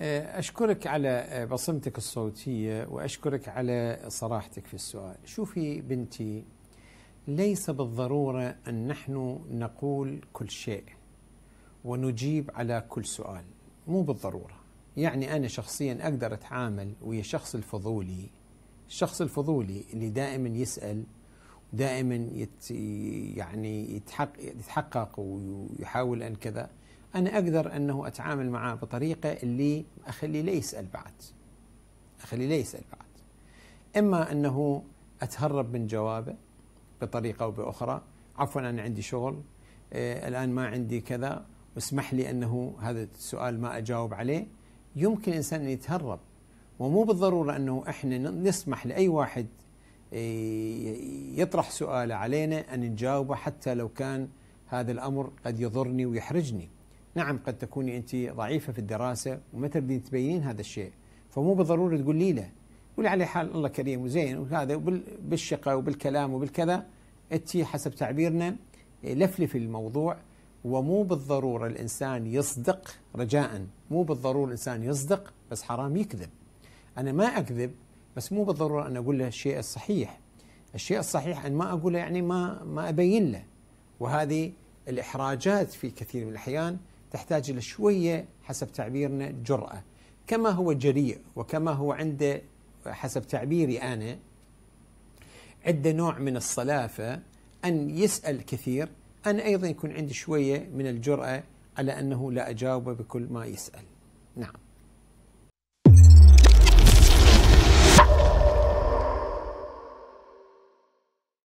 آه، أشكرك على آه، بصمتك الصوتية وأشكرك على صراحتك في السؤال شوفي بنتي ليس بالضرورة أن نحن نقول كل شيء ونجيب على كل سؤال مو بالضرورة يعني أنا شخصيا أقدر أتعامل ويا شخص الفضولي الشخص الفضولي اللي دائما يسأل دائما يت يعني يتحقق, يتحقق ويحاول أن كذا أنا أقدر أنه أتعامل معاه بطريقة اللي أخلي لا يسأل بعد أخلي لا يسأل بعد إما أنه أتهرب من جوابه بطريقة أو بأخرى عفوا أنا عندي شغل آه الآن ما عندي كذا واسمح لي أنه هذا السؤال ما أجاوب عليه يمكن الإنسان أن يتهرب ومو بالضرورة أنه إحنا نسمح لأي واحد آه، يطرح سؤاله علينا أن نجاوبه حتى لو كان هذا الأمر قد يضرني ويحرجني نعم قد تكوني أنت ضعيفة في الدراسة وما تبدين تبينين هذا الشيء فمو بالضرورة تقول لي له على حال الله كريم وزين وهذا بالشقة وبالكلام وبالكذا أنت حسب تعبيرنا لفلف الموضوع ومو بالضرورة الإنسان يصدق رجاء مو بالضرورة الإنسان يصدق بس حرام يكذب أنا ما أكذب بس مو بالضرورة أن أقول له الشيء الصحيح الشيء الصحيح أن ما أقوله يعني ما ما أبين له وهذه الإحراجات في كثير من الأحيان تحتاج إلى شوية حسب تعبيرنا جرأة كما هو جريء وكما هو عنده حسب تعبيري أنا عنده نوع من الصلافة أن يسأل كثير أنا أيضا يكون عندي شوية من الجرأة على أنه لا أجاوبه بكل ما يسأل نعم